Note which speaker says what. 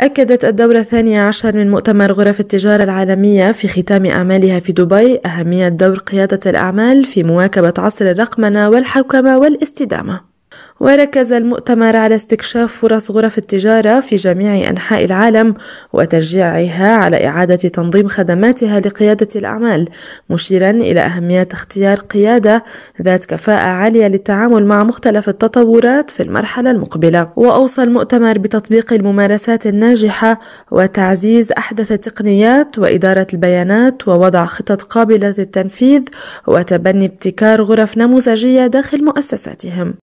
Speaker 1: أكدت الدورة الثانية عشر من مؤتمر غرف التجارة العالمية في ختام أعمالها في دبي أهمية دور قيادة الأعمال في مواكبة عصر الرقمنة والحوكمة والاستدامة وركز المؤتمر على استكشاف فرص غرف التجارة في جميع أنحاء العالم وتشجيعها على إعادة تنظيم خدماتها لقيادة الأعمال، مشيرا إلى أهمية اختيار قيادة ذات كفاءة عالية للتعامل مع مختلف التطورات في المرحلة المقبلة. وأوصى المؤتمر بتطبيق الممارسات الناجحة وتعزيز أحدث التقنيات وإدارة البيانات ووضع خطط قابلة للتنفيذ وتبني ابتكار غرف نموذجية داخل مؤسساتهم.